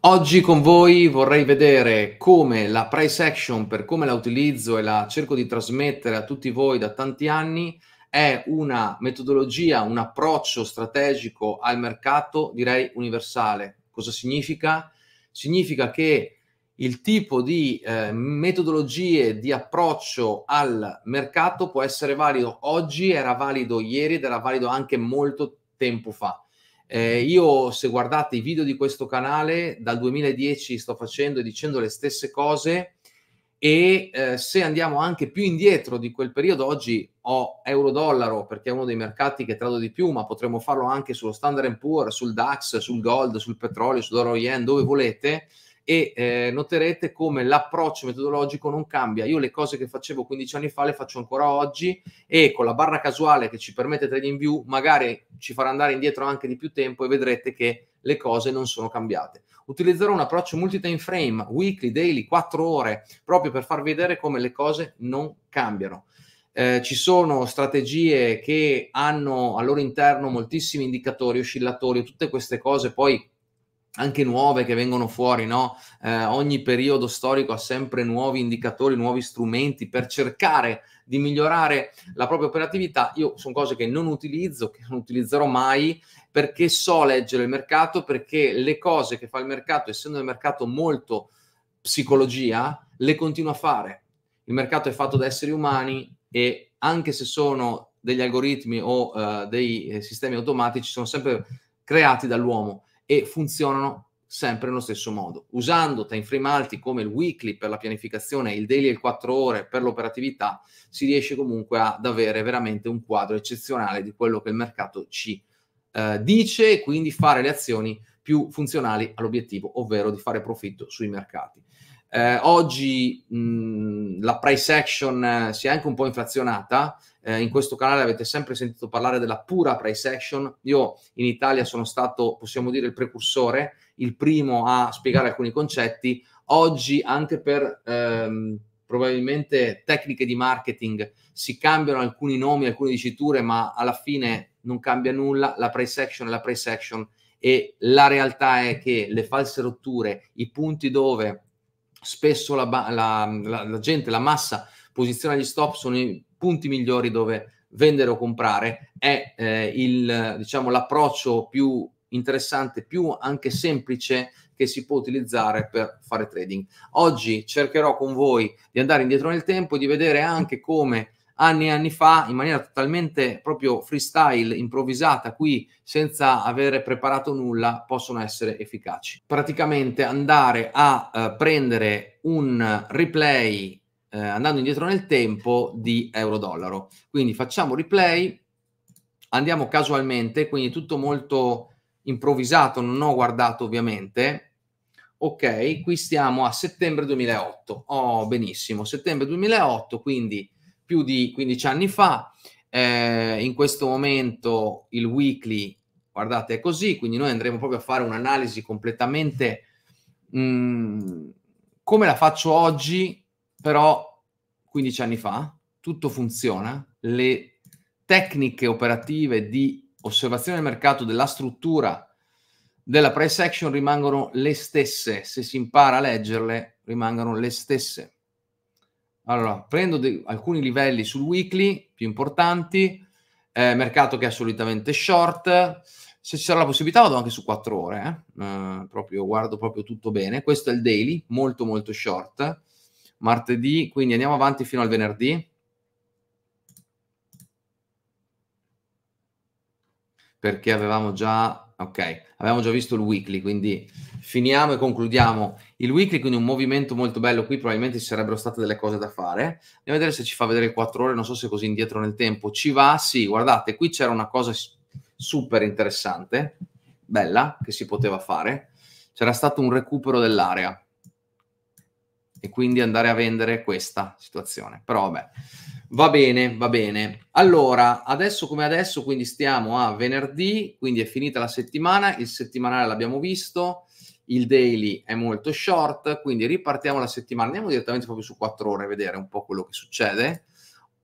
Oggi con voi vorrei vedere come la price action, per come la utilizzo e la cerco di trasmettere a tutti voi da tanti anni, è una metodologia, un approccio strategico al mercato, direi universale. Cosa significa? Significa che il tipo di eh, metodologie di approccio al mercato può essere valido oggi, era valido ieri ed era valido anche molto tempo fa. Eh, io, se guardate i video di questo canale, dal 2010 sto facendo e dicendo le stesse cose e eh, se andiamo anche più indietro di quel periodo, oggi ho euro-dollaro perché è uno dei mercati che trado di più, ma potremmo farlo anche sullo Standard Poor's, sul DAX, sul Gold, sul petrolio, sull'oro yen, dove volete e eh, noterete come l'approccio metodologico non cambia. Io le cose che facevo 15 anni fa le faccio ancora oggi e con la barra casuale che ci permette Trading View magari ci farà andare indietro anche di più tempo e vedrete che le cose non sono cambiate. Utilizzerò un approccio multi-time frame, weekly, daily, 4 ore, proprio per far vedere come le cose non cambiano. Eh, ci sono strategie che hanno al loro interno moltissimi indicatori oscillatori, tutte queste cose poi anche nuove che vengono fuori, no? Eh, ogni periodo storico ha sempre nuovi indicatori, nuovi strumenti per cercare di migliorare la propria operatività. Io sono cose che non utilizzo, che non utilizzerò mai perché so leggere il mercato, perché le cose che fa il mercato, essendo il mercato molto psicologia, le continua a fare. Il mercato è fatto da esseri umani e anche se sono degli algoritmi o uh, dei eh, sistemi automatici, sono sempre creati dall'uomo e funzionano sempre nello stesso modo, usando time frame alti come il weekly per la pianificazione e il daily e il 4 ore per l'operatività, si riesce comunque ad avere veramente un quadro eccezionale di quello che il mercato ci eh, dice e quindi fare le azioni più funzionali all'obiettivo, ovvero di fare profitto sui mercati. Eh, oggi mh, la price action eh, si è anche un po' inflazionata eh, in questo canale avete sempre sentito parlare della pura price action. Io in Italia sono stato, possiamo dire, il precursore, il primo a spiegare alcuni concetti. Oggi, anche per ehm, probabilmente tecniche di marketing, si cambiano alcuni nomi, alcune diciture, ma alla fine non cambia nulla. La price action è la price action e la realtà è che le false rotture, i punti dove spesso la, la, la, la gente, la massa posiziona gli stop sono i punti migliori dove vendere o comprare è eh, il, diciamo, l'approccio più interessante, più anche semplice che si può utilizzare per fare trading. Oggi cercherò con voi di andare indietro nel tempo e di vedere anche come anni e anni fa, in maniera totalmente proprio freestyle, improvvisata qui, senza avere preparato nulla, possono essere efficaci. Praticamente andare a eh, prendere un replay eh, andando indietro nel tempo di euro-dollaro. Quindi facciamo replay, andiamo casualmente, quindi tutto molto improvvisato, non ho guardato ovviamente. Ok, qui stiamo a settembre 2008. Oh, benissimo, settembre 2008, quindi più di 15 anni fa. Eh, in questo momento il weekly, guardate, è così, quindi noi andremo proprio a fare un'analisi completamente mh, mm, come la faccio oggi però 15 anni fa, tutto funziona, le tecniche operative di osservazione del mercato, della struttura della price action rimangono le stesse, se si impara a leggerle rimangono le stesse. Allora, prendo de- alcuni livelli sul weekly più importanti, eh, mercato che è assolutamente short, se ci sarà la possibilità vado anche su 4 ore, eh? Eh, proprio, guardo proprio tutto bene, questo è il daily, molto molto short, martedì, quindi andiamo avanti fino al venerdì. Perché avevamo già, ok, avevamo già visto il weekly, quindi finiamo e concludiamo il weekly, quindi un movimento molto bello qui, probabilmente ci sarebbero state delle cose da fare. Andiamo a vedere se ci fa vedere 4 ore, non so se così indietro nel tempo. Ci va? Sì, guardate, qui c'era una cosa super interessante, bella, che si poteva fare. C'era stato un recupero dell'area e quindi andare a vendere questa situazione. Però vabbè, va bene, va bene. Allora, adesso come adesso, quindi stiamo a venerdì, quindi è finita la settimana, il settimanale l'abbiamo visto, il daily è molto short, quindi ripartiamo la settimana, andiamo direttamente proprio su 4 ore a vedere un po' quello che succede.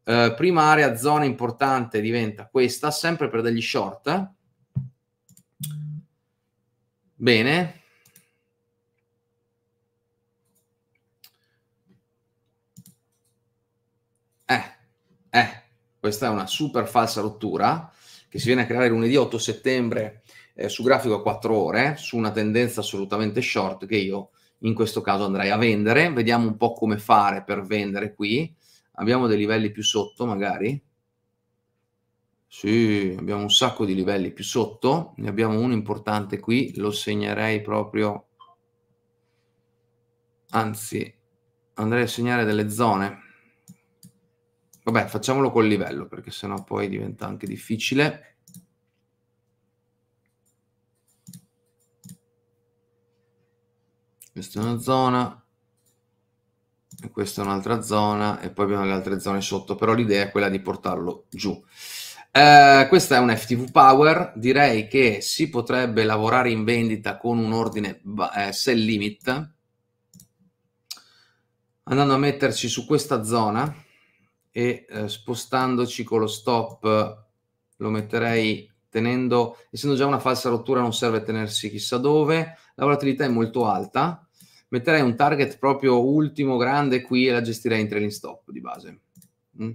Eh, prima area, zona importante diventa questa, sempre per degli short. Bene, Questa è una super falsa rottura che si viene a creare lunedì 8 settembre eh, su grafico a 4 ore, su una tendenza assolutamente short che io in questo caso andrei a vendere. Vediamo un po' come fare per vendere qui. Abbiamo dei livelli più sotto magari. Sì, abbiamo un sacco di livelli più sotto. Ne abbiamo uno importante qui, lo segnerei proprio... Anzi, andrei a segnare delle zone. Vabbè, facciamolo col livello perché sennò poi diventa anche difficile. Questa è una zona, e questa è un'altra zona, e poi abbiamo le altre zone sotto, però l'idea è quella di portarlo giù. Eh, questa è un FTV Power, direi che si potrebbe lavorare in vendita con un ordine eh, sell limit, andando a metterci su questa zona, e eh, spostandoci con lo stop lo metterei tenendo, essendo già una falsa rottura non serve tenersi chissà dove, la volatilità è molto alta, metterei un target proprio ultimo grande qui e la gestirei in trailing stop di base. Mm.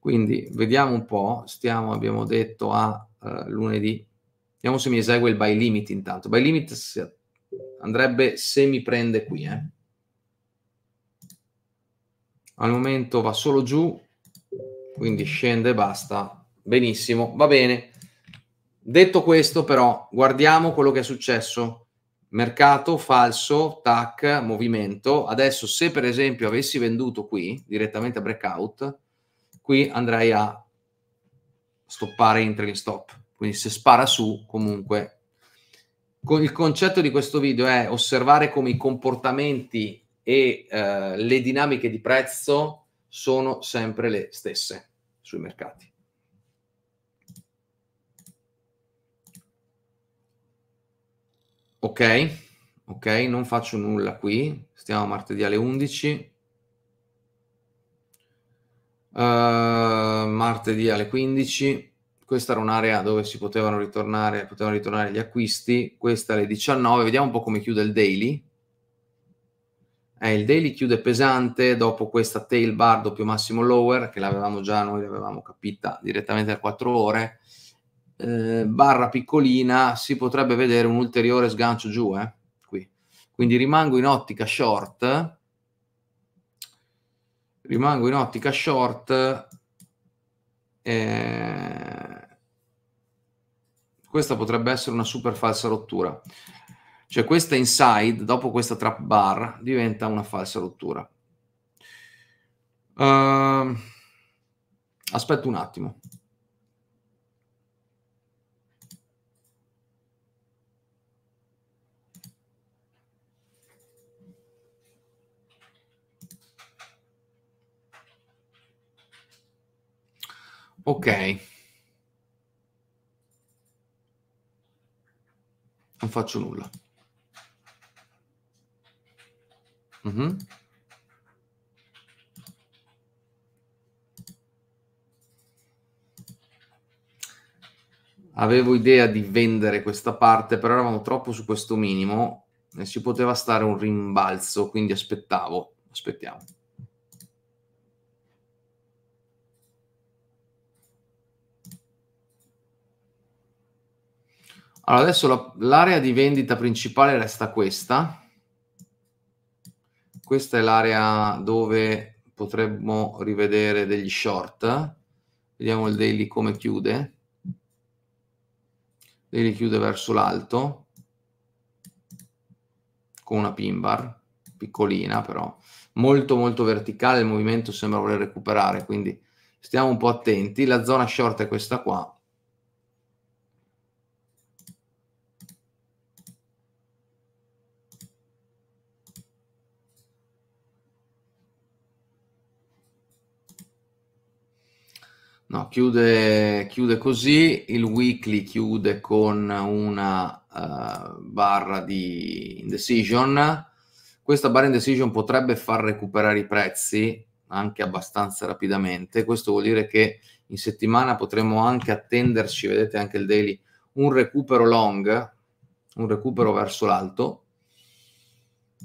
Quindi vediamo un po', stiamo, abbiamo detto a uh, lunedì, vediamo se mi esegue il buy limit intanto. Buy limit andrebbe se mi prende qui, eh al momento va solo giù, quindi scende e basta. Benissimo, va bene. Detto questo, però, guardiamo quello che è successo. Mercato falso, tac, movimento. Adesso, se per esempio avessi venduto qui direttamente a breakout, qui andrei a stoppare entering stop. Quindi, se spara su, comunque. Il concetto di questo video è osservare come i comportamenti e eh, le dinamiche di prezzo sono sempre le stesse sui mercati. Ok, ok, non faccio nulla qui, stiamo martedì alle 11. Uh, eh, martedì alle 15 questa era un'area dove si potevano ritornare, potevano ritornare gli acquisti, questa alle 19, vediamo un po' come chiude il daily, eh, il daily chiude pesante dopo questa tail bar doppio massimo lower, che l'avevamo già, noi l'avevamo capita direttamente a 4 ore, eh, barra piccolina, si potrebbe vedere un ulteriore sgancio giù, eh, qui. Quindi rimango in ottica short, rimango in ottica short, eh, questa potrebbe essere una super falsa rottura. Cioè questa inside, dopo questa trap bar, diventa una falsa rottura. Uh, ehm, aspetta un attimo. Ok. Non faccio nulla. Mm-hmm. Avevo idea di vendere questa parte, però eravamo troppo su questo minimo e ci poteva stare un rimbalzo, quindi aspettavo, aspettiamo. Allora, adesso la, l'area di vendita principale resta questa questa è l'area dove potremmo rivedere degli short. Vediamo il daily come chiude. Daily chiude verso l'alto con una pin bar piccolina però molto molto verticale il movimento sembra voler recuperare quindi stiamo un po' attenti la zona short è questa qua No, chiude, chiude, così, il weekly chiude con una uh, barra di indecision. Questa barra indecision potrebbe far recuperare i prezzi anche abbastanza rapidamente. Questo vuol dire che in settimana potremmo anche attenderci, vedete anche il daily, un recupero long, un recupero verso l'alto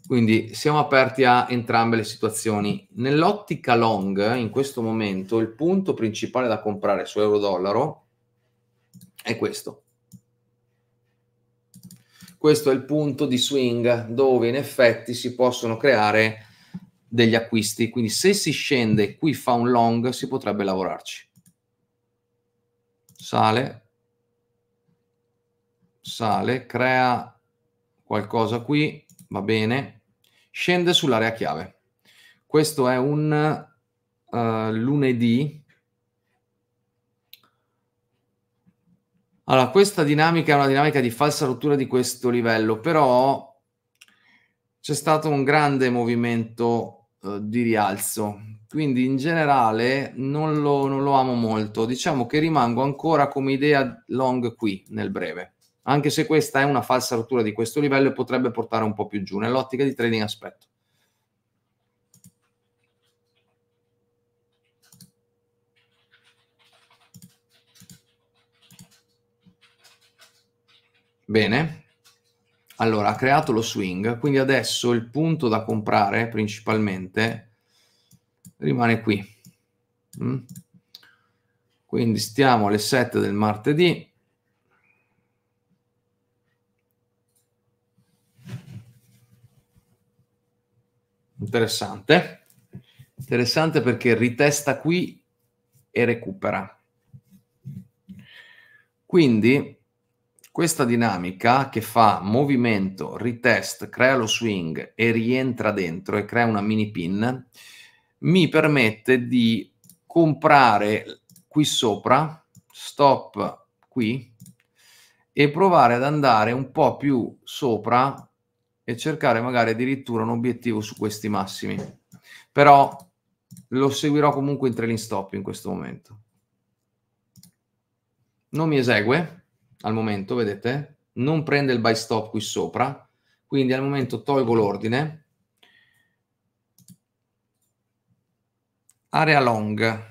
quindi siamo aperti a entrambe le situazioni. Nell'ottica long, in questo momento, il punto principale da comprare su euro-dollaro è questo. Questo è il punto di swing dove in effetti si possono creare degli acquisti. Quindi se si scende qui fa un long, si potrebbe lavorarci. Sale, sale, crea qualcosa qui va bene, scende sull'area chiave. Questo è un uh, lunedì. Allora, questa dinamica è una dinamica di falsa rottura di questo livello, però c'è stato un grande movimento uh, di rialzo, quindi in generale non lo, non lo amo molto. Diciamo che rimango ancora come idea long qui nel breve anche se questa è una falsa rottura di questo livello e potrebbe portare un po' più giù nell'ottica di trading aspetto. Bene, allora ha creato lo swing, quindi adesso il punto da comprare principalmente rimane qui. Mm. Quindi stiamo alle 7 del martedì, Interessante. Interessante perché ritesta qui e recupera. Quindi questa dinamica che fa movimento, retest, crea lo swing e rientra dentro e crea una mini pin, mi permette di comprare qui sopra, stop qui, e provare ad andare un po' più sopra e cercare magari addirittura un obiettivo su questi massimi. Però lo seguirò comunque in trailing stop in questo momento. Non mi esegue al momento, vedete? Non prende il buy stop qui sopra, quindi al momento tolgo l'ordine. Area long.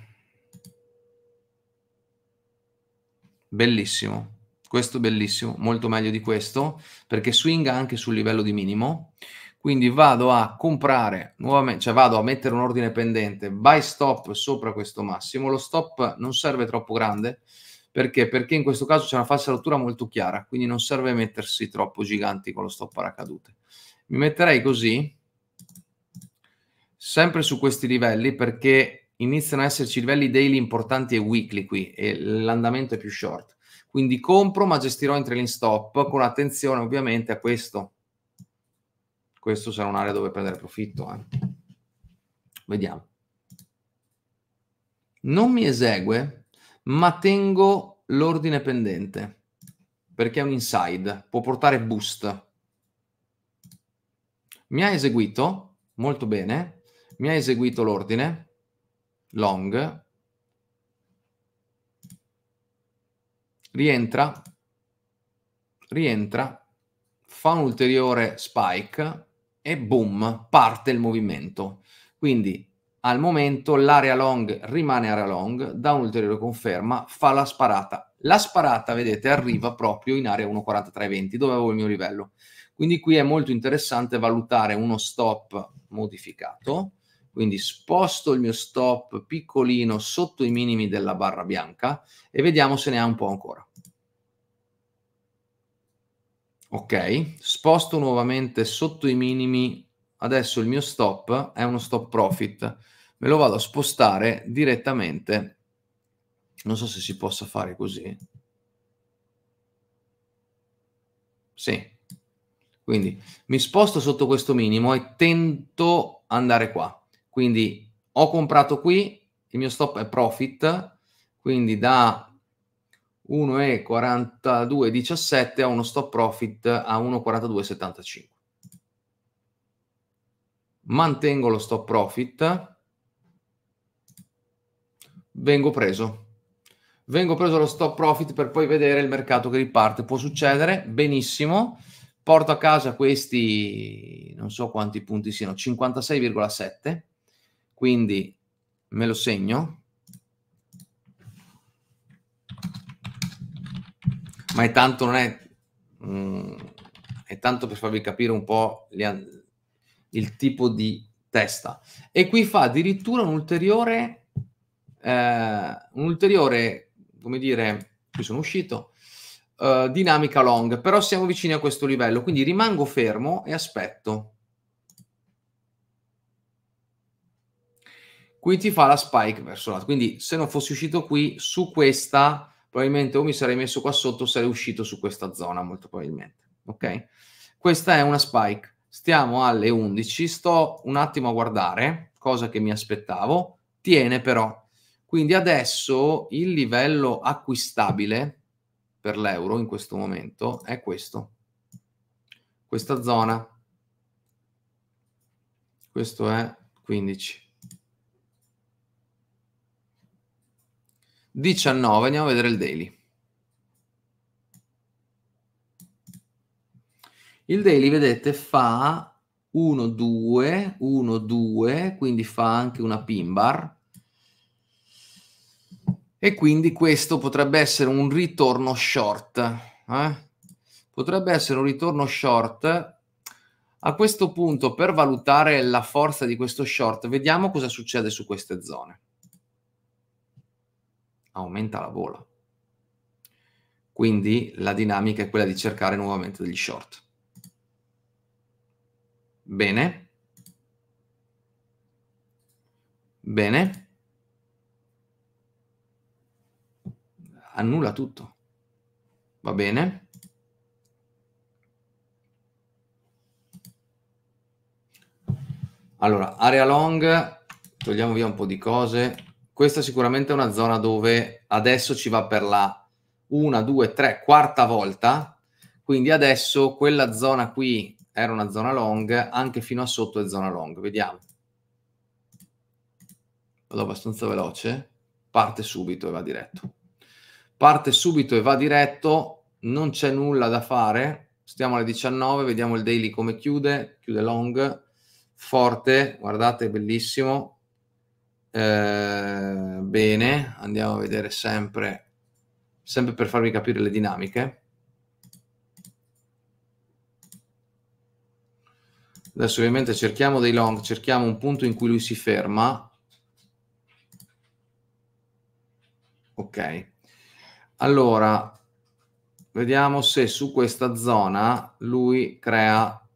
Bellissimo questo è bellissimo, molto meglio di questo, perché swinga anche sul livello di minimo, quindi vado a comprare nuovamente, cioè vado a mettere un ordine pendente, buy stop sopra questo massimo, lo stop non serve troppo grande, perché? Perché in questo caso c'è una falsa rottura molto chiara, quindi non serve mettersi troppo giganti con lo stop paracadute. Mi metterei così, sempre su questi livelli, perché iniziano ad esserci livelli daily importanti e weekly qui, e l'andamento è più short quindi compro, ma gestirò in trailing stop con attenzione ovviamente a questo. Questo sarà un'area dove prendere profitto. Eh. Vediamo. Non mi esegue, ma tengo l'ordine pendente perché è un inside, può portare boost. Mi ha eseguito molto bene, mi ha eseguito l'ordine long, rientra, rientra, fa un ulteriore spike e boom, parte il movimento. Quindi al momento l'area long rimane area long, dà un'ulteriore conferma, fa la sparata. La sparata, vedete, arriva proprio in area 1.4320, dove avevo il mio livello. Quindi qui è molto interessante valutare uno stop modificato, quindi sposto il mio stop piccolino sotto i minimi della barra bianca e vediamo se ne ha un po' ancora ok, sposto nuovamente sotto i minimi, adesso il mio stop è uno stop profit, me lo vado a spostare direttamente, non so se si possa fare così, sì, quindi mi sposto sotto questo minimo e tento andare qua, quindi ho comprato qui, il mio stop è profit, quindi da 1,4217 a uno stop profit a 1,4275. Mantengo lo stop profit. Vengo preso. Vengo preso lo stop profit per poi vedere il mercato che riparte. Può succedere benissimo. Porto a casa questi, non so quanti punti siano, 56,7. Quindi me lo segno ma è tanto non è... Mh, mm, è tanto per farvi capire un po' le, il tipo di testa. E qui fa addirittura un ulteriore... Eh, un ulteriore, come dire, qui sono uscito, Uh, dinamica long, però siamo vicini a questo livello, quindi rimango fermo e aspetto. Qui ti fa la spike verso l'alto, quindi se non fossi uscito qui, su questa probabilmente o mi sarei messo qua sotto o sarei uscito su questa zona, molto probabilmente. Ok? Questa è una spike. Stiamo alle 11, sto un attimo a guardare, cosa che mi aspettavo, tiene però. Quindi adesso il livello acquistabile per l'euro in questo momento è questo. Questa zona. Questo è 15. 19, andiamo a vedere il daily. Il daily, vedete, fa 1, 2, 1, 2, quindi fa anche una pin bar. E quindi questo potrebbe essere un ritorno short. Eh? Potrebbe essere un ritorno short. A questo punto, per valutare la forza di questo short, vediamo cosa succede su queste zone aumenta la vola. Quindi la dinamica è quella di cercare nuovamente degli short. Bene. Bene. Annulla tutto. Va bene. Allora, area long, togliamo via un po' di cose, questa sicuramente è una zona dove adesso ci va per la una, due, tre, quarta volta, quindi adesso quella zona qui era una zona long, anche fino a sotto è zona long, vediamo. Vado abbastanza veloce, parte subito e va diretto. Parte subito e va diretto, non c'è nulla da fare, stiamo alle 19, vediamo il daily come chiude, chiude long, forte, guardate, bellissimo, eh, bene, andiamo a vedere sempre, sempre per farvi capire le dinamiche. Adesso ovviamente cerchiamo dei long, cerchiamo un punto in cui lui si ferma. Ok. Allora, vediamo se su questa zona lui crea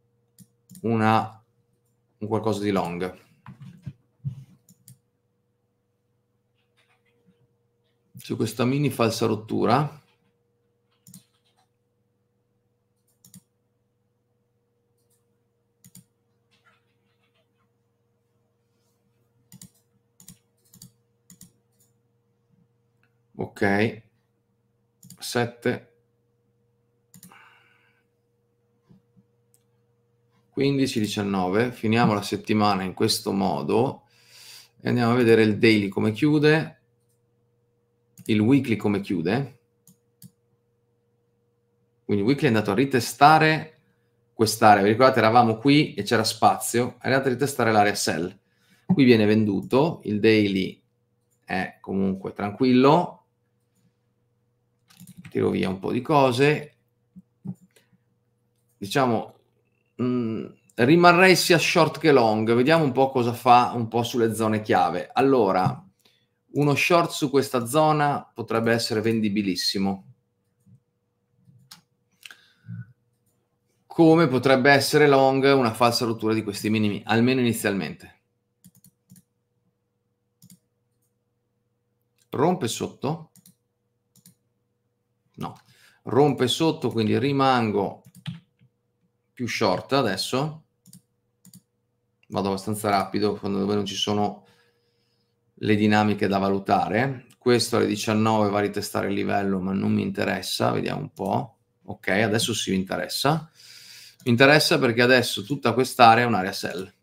una, un qualcosa di long. su questa mini falsa rottura. Ok, 7, 15, 19, finiamo la settimana in questo modo e andiamo a vedere il daily come chiude il weekly come chiude. Quindi il weekly è andato a ritestare quest'area. Vi ricordate, eravamo qui e c'era spazio, è andato a ritestare l'area sell. Qui viene venduto, il daily è comunque tranquillo. Tiro via un po' di cose. Diciamo, mh, mm, rimarrei sia short che long. Vediamo un po' cosa fa un po' sulle zone chiave. Allora, uno short su questa zona potrebbe essere vendibilissimo. Come potrebbe essere long una falsa rottura di questi minimi, almeno inizialmente. Rompe sotto? No. Rompe sotto, quindi rimango più short adesso. Vado abbastanza rapido quando non ci sono le dinamiche da valutare. Questo alle 19 va a ritestare il livello, ma non mi interessa, vediamo un po'. Ok, adesso sì mi interessa. Mi interessa perché adesso tutta quest'area è un'area sell.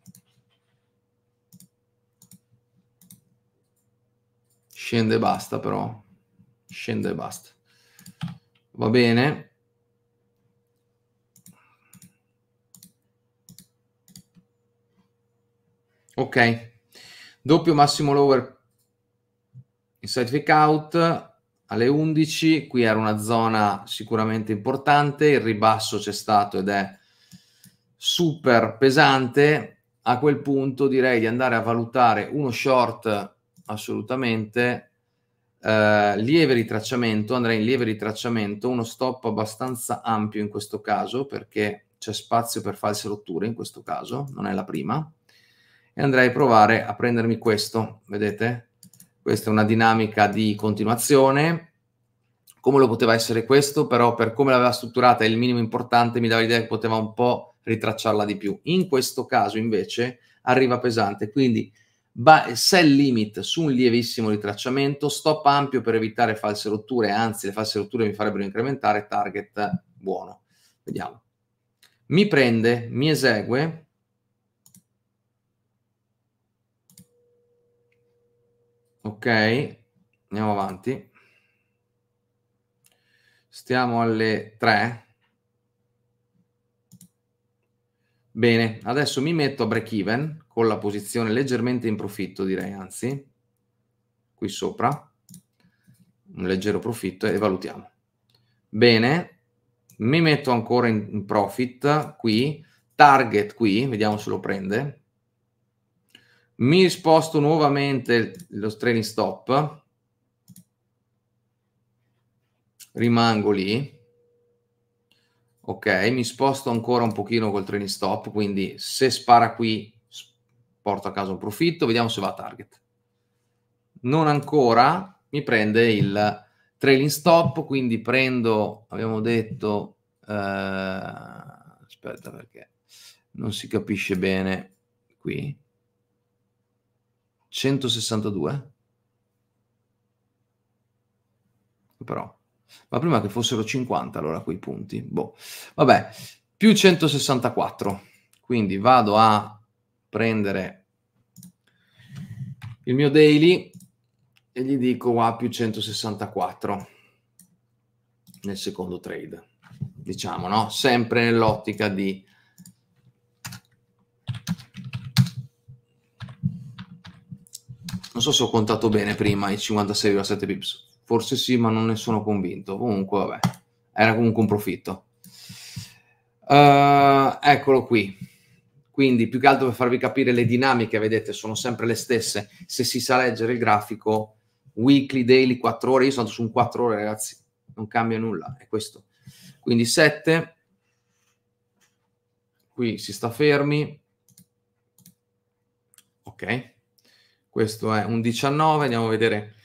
Scende e basta però. Scende e basta. Va bene. Ok. Doppio massimo lower inside fake out alle 11, qui era una zona sicuramente importante, il ribasso c'è stato ed è super pesante, a quel punto direi di andare a valutare uno short assolutamente, eh, lieve ritracciamento, andrei in lieve ritracciamento, uno stop abbastanza ampio in questo caso perché c'è spazio per false rotture in questo caso, non è la prima, e andrei a provare a prendermi questo, vedete? Questa è una dinamica di continuazione, come lo poteva essere questo, però per come l'aveva strutturata e il minimo importante mi dava l'idea che poteva un po' ritracciarla di più. In questo caso invece arriva pesante, quindi sell limit su un lievissimo ritracciamento, stop ampio per evitare false rotture, anzi le false rotture mi farebbero incrementare, target buono. Vediamo. Mi prende, mi esegue, Ok, andiamo avanti. Stiamo alle 3. Bene, adesso mi metto a break even con la posizione leggermente in profitto, direi anzi, qui sopra, un leggero profitto e valutiamo. Bene, mi metto ancora in profit qui, target qui, vediamo se lo prende, mi sposto nuovamente lo trailing stop rimango lì ok mi sposto ancora un pochino col trailing stop quindi se spara qui porto a casa un profitto vediamo se va a target non ancora mi prende il trailing stop quindi prendo abbiamo detto eh, aspetta perché non si capisce bene qui 162? Però. Ma prima che fossero 50 allora quei punti. Boh. Vabbè, più 164. Quindi vado a prendere il mio daily e gli dico qua più 164 nel secondo trade. Diciamo, no? Sempre nell'ottica di non so se ho contato bene prima i 56,7 pips, forse sì, ma non ne sono convinto. Comunque, vabbè, era comunque un profitto. Uh, eccolo qui. Quindi, più che altro per farvi capire le dinamiche, vedete, sono sempre le stesse. Se si sa leggere il grafico, weekly, daily, 4 ore, io sono su un 4 ore, ragazzi, non cambia nulla, è questo. Quindi 7, qui si sta fermi, ok, questo è un 19, andiamo a vedere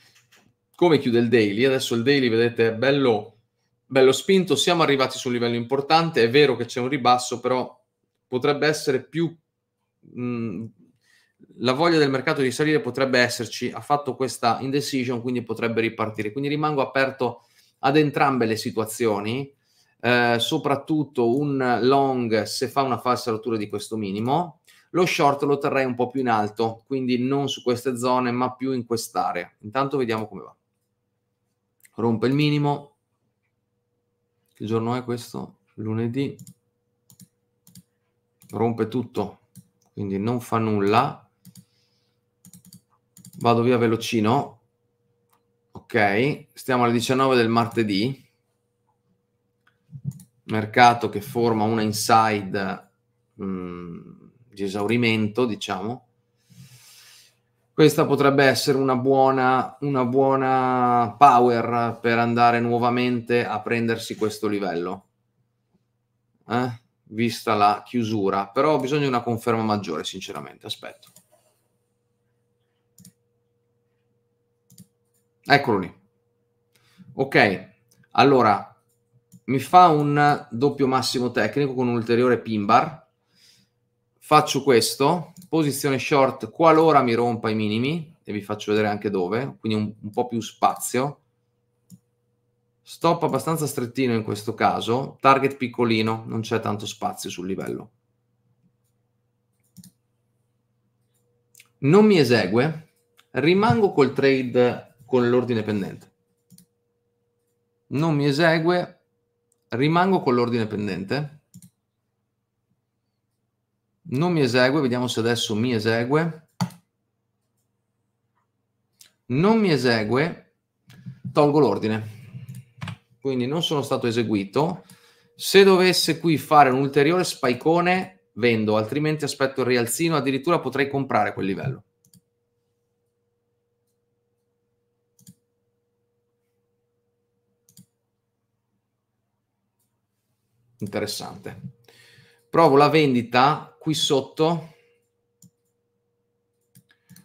come chiude il daily. Adesso il daily, vedete, è bello, bello spinto, siamo arrivati su un livello importante, è vero che c'è un ribasso, però potrebbe essere più... Mh, mm, la voglia del mercato di salire potrebbe esserci, ha fatto questa indecision, quindi potrebbe ripartire. Quindi rimango aperto ad entrambe le situazioni, eh, soprattutto un long se fa una falsa rottura di questo minimo, lo short lo terrei un po' più in alto, quindi non su queste zone, ma più in quest'area. Intanto vediamo come va. Rompe il minimo. Che giorno è questo? Lunedì. Rompe tutto, quindi non fa nulla. Vado via velocino. Ok, stiamo alle 19 del martedì. Mercato che forma una inside mh, mm, di esaurimento, diciamo. Questa potrebbe essere una buona, una buona power per andare nuovamente a prendersi questo livello, eh? vista la chiusura, però ho bisogno di una conferma maggiore, sinceramente, aspetto. Eccolo lì. Ok, allora mi fa un doppio massimo tecnico con un ulteriore pin bar faccio questo, posizione short qualora mi rompa i minimi, e vi faccio vedere anche dove, quindi un, un po' più spazio, stop abbastanza strettino in questo caso, target piccolino, non c'è tanto spazio sul livello. Non mi esegue, rimango col trade con l'ordine pendente. Non mi esegue, rimango con l'ordine pendente non mi esegue, vediamo se adesso mi esegue. Non mi esegue, tolgo l'ordine. Quindi non sono stato eseguito. Se dovesse qui fare un ulteriore spicone, vendo, altrimenti aspetto il rialzino, addirittura potrei comprare quel livello. Interessante provo la vendita qui sotto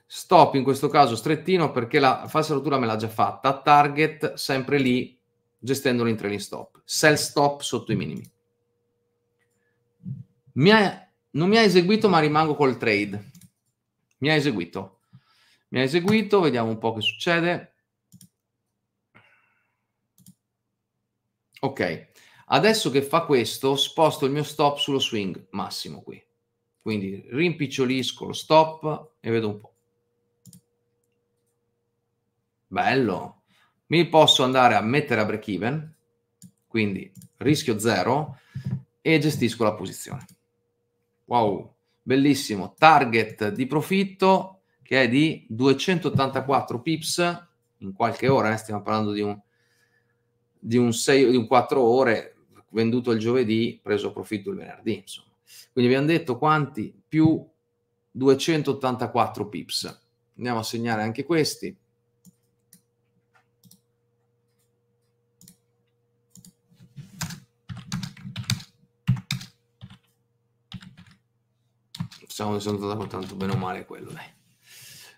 stop in questo caso strettino perché la falsa rottura me l'ha già fatta target sempre lì gestendolo in trailing stop sell stop sotto i minimi mi ha, non mi ha eseguito ma rimango col trade mi ha eseguito mi ha eseguito vediamo un po' che succede ok Adesso che fa questo, sposto il mio stop sullo swing massimo qui. Quindi rimpicciolisco lo stop e vedo un po'. Bello. Mi posso andare a mettere a break even, quindi rischio zero, e gestisco la posizione. Wow, bellissimo. Target di profitto che è di 284 pips in qualche ora, eh, stiamo parlando di un, di un, 6, di un 4 ore, venduto il giovedì, preso profitto il venerdì, insomma. Quindi abbiamo detto quanti? Più 284 pips. Andiamo a segnare anche questi. Siamo andato tanto bene o male quello. Dai.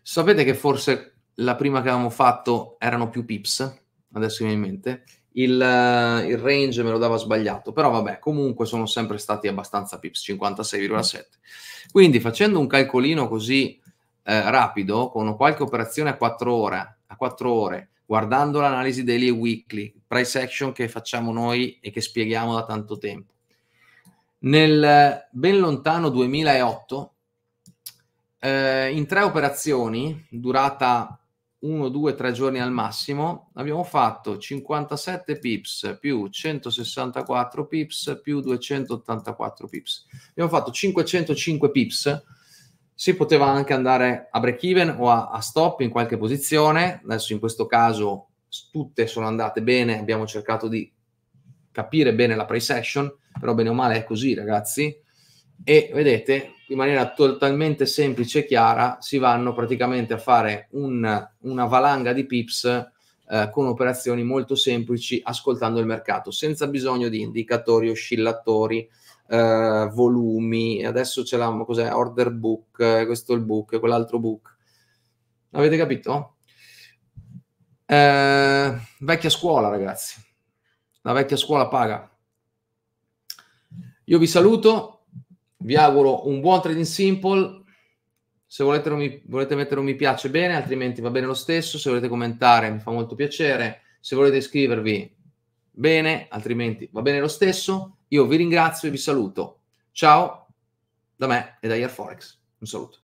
Sapete che forse la prima che avevamo fatto erano più pips? Adesso mi viene in mente il, eh, il, range me lo dava sbagliato, però vabbè, comunque sono sempre stati abbastanza pips, 56,7. Quindi facendo un calcolino così eh, rapido, con qualche operazione a 4 ore, a 4 ore guardando l'analisi daily e weekly, price action che facciamo noi e che spieghiamo da tanto tempo. Nel eh, ben lontano 2008, eh, in tre operazioni, durata 1, 2, 3 giorni al massimo, abbiamo fatto 57 pips più 164 pips più 284 pips. Abbiamo fatto 505 pips. Si poteva anche andare a break even o a, a stop in qualche posizione. Adesso in questo caso tutte sono andate bene, abbiamo cercato di capire bene la price action, però bene o male è così ragazzi e vedete in maniera totalmente semplice e chiara si vanno praticamente a fare un, una valanga di pips eh, con operazioni molto semplici ascoltando il mercato senza bisogno di indicatori oscillatori eh, volumi adesso ce l'hanno cos'è order book eh, questo è il book quell'altro book avete capito eh, vecchia scuola ragazzi la vecchia scuola paga io vi saluto vi auguro un buon trading simple. Se volete, mi, volete mettere un mi piace bene, altrimenti va bene lo stesso. Se volete commentare mi fa molto piacere. Se volete iscrivervi bene, altrimenti va bene lo stesso. Io vi ringrazio e vi saluto. Ciao da me e da Air Forex. Un saluto.